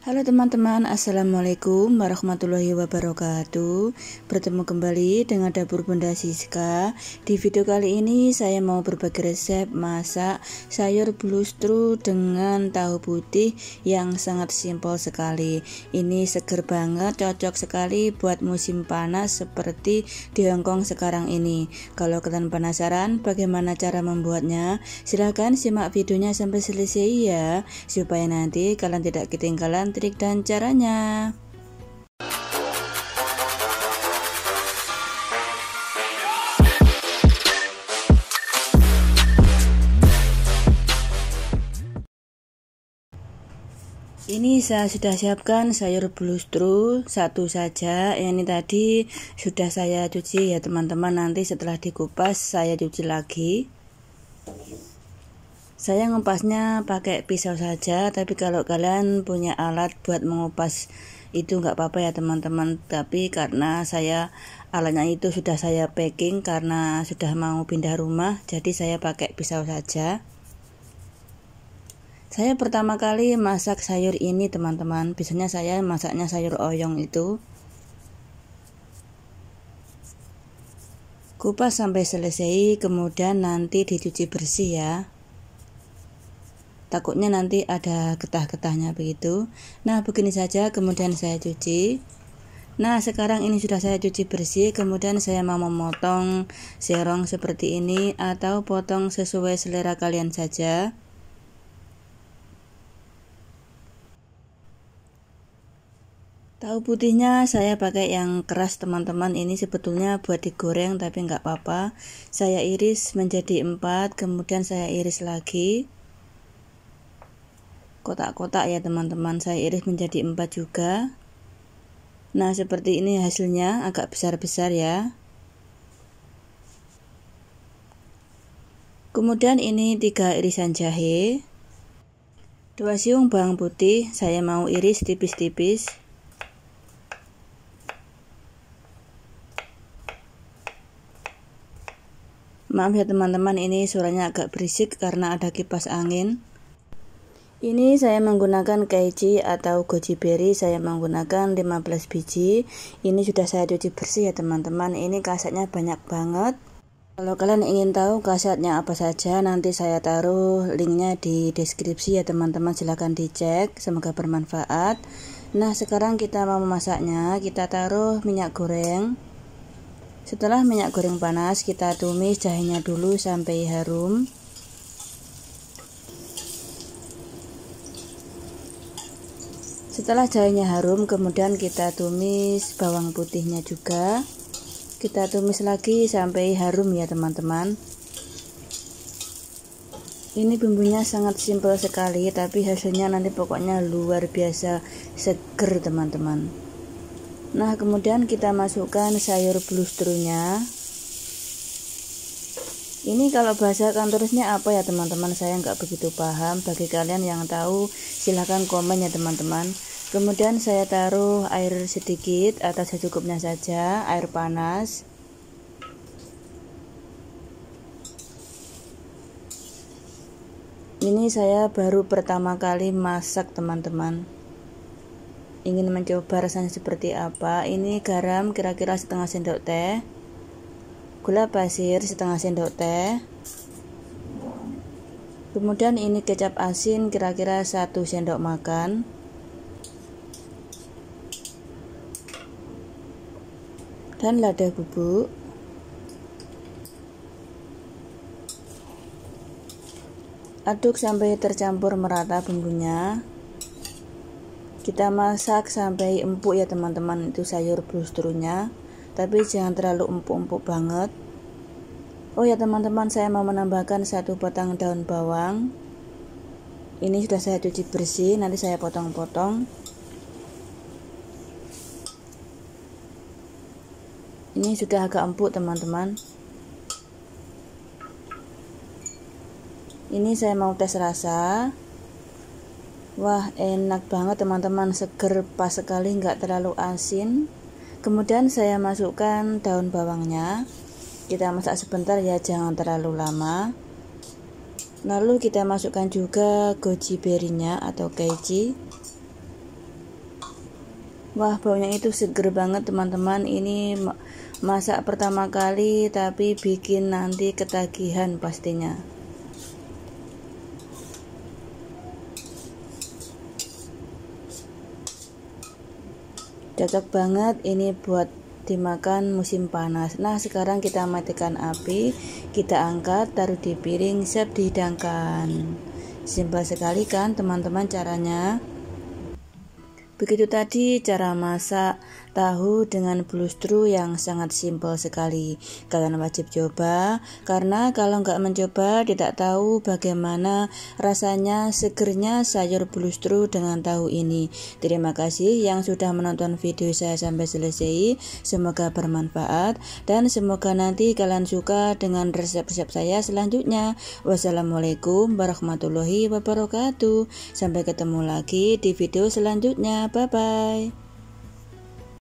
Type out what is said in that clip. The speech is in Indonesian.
Halo teman-teman, Assalamualaikum warahmatullahi wabarakatuh Bertemu kembali dengan Dapur Bunda Siska Di video kali ini saya mau berbagi resep masak sayur blustru dengan tahu putih yang sangat simpel sekali Ini seger banget, cocok sekali buat musim panas seperti di Hongkong sekarang ini Kalau kalian penasaran bagaimana cara membuatnya Silahkan simak videonya sampai selesai ya Supaya nanti kalian tidak ketinggalan trik dan caranya. Ini saya sudah siapkan sayur belustru satu saja. Yang ini tadi sudah saya cuci ya teman-teman. Nanti setelah dikupas saya cuci lagi. Saya ngupasnya pakai pisau saja, tapi kalau kalian punya alat buat mengupas itu nggak apa-apa ya teman-teman. Tapi karena saya alatnya itu sudah saya packing karena sudah mau pindah rumah, jadi saya pakai pisau saja. Saya pertama kali masak sayur ini teman-teman. Biasanya saya masaknya sayur oyong itu. Kupas sampai selesai, kemudian nanti dicuci bersih ya takutnya nanti ada getah-getahnya begitu nah begini saja kemudian saya cuci nah sekarang ini sudah saya cuci bersih kemudian saya mau memotong serong seperti ini atau potong sesuai selera kalian saja Tahu putihnya saya pakai yang keras teman-teman ini sebetulnya buat digoreng tapi nggak apa-apa. Saya iris menjadi empat kemudian saya iris lagi kotak-kotak ya teman-teman saya iris menjadi empat juga nah seperti ini hasilnya agak besar-besar ya kemudian ini tiga irisan jahe dua siung bawang putih saya mau iris tipis-tipis maaf ya teman-teman ini suaranya agak berisik karena ada kipas angin ini saya menggunakan keiji atau goji berry, saya menggunakan 15 biji. Ini sudah saya cuci bersih ya teman-teman. Ini kasetnya banyak banget. Kalau kalian ingin tahu kasetnya apa saja, nanti saya taruh linknya di deskripsi ya teman-teman. Silahkan dicek, semoga bermanfaat. Nah sekarang kita mau memasaknya, kita taruh minyak goreng. Setelah minyak goreng panas, kita tumis jahenya dulu sampai harum. Setelah jahenya harum, kemudian kita tumis bawang putihnya juga. Kita tumis lagi sampai harum ya, teman-teman. Ini bumbunya sangat simpel sekali, tapi hasilnya nanti pokoknya luar biasa seger, teman-teman. Nah, kemudian kita masukkan sayur blustrunya ini kalau bahasa kantornya apa ya teman-teman saya nggak begitu paham bagi kalian yang tahu silahkan komen ya teman-teman kemudian saya taruh air sedikit atau secukupnya saja air panas ini saya baru pertama kali masak teman-teman ingin mencoba rasanya seperti apa ini garam kira-kira setengah sendok teh gula pasir setengah sendok teh kemudian ini kecap asin kira-kira satu sendok makan dan lada bubuk aduk sampai tercampur merata bumbunya kita masak sampai empuk ya teman-teman itu sayur blustrunya tapi jangan terlalu empuk-empuk banget oh ya teman-teman saya mau menambahkan satu batang daun bawang ini sudah saya cuci bersih nanti saya potong-potong ini sudah agak empuk teman-teman ini saya mau tes rasa wah enak banget teman-teman seger pas sekali nggak terlalu asin kemudian saya masukkan daun bawangnya kita masak sebentar ya jangan terlalu lama lalu kita masukkan juga goji berinya atau keiji wah baunya itu seger banget teman-teman ini masak pertama kali tapi bikin nanti ketagihan pastinya cocok banget ini buat dimakan musim panas nah sekarang kita matikan api kita angkat taruh di piring siap dihidangkan simpel sekali kan teman-teman caranya Begitu tadi cara masak tahu dengan blustru yang sangat simpel sekali. Kalian wajib coba karena kalau nggak mencoba tidak tahu bagaimana rasanya segernya sayur blustru dengan tahu ini. Terima kasih yang sudah menonton video saya sampai selesai. Semoga bermanfaat dan semoga nanti kalian suka dengan resep-resep saya selanjutnya. Wassalamualaikum warahmatullahi wabarakatuh. Sampai ketemu lagi di video selanjutnya. Bye-bye.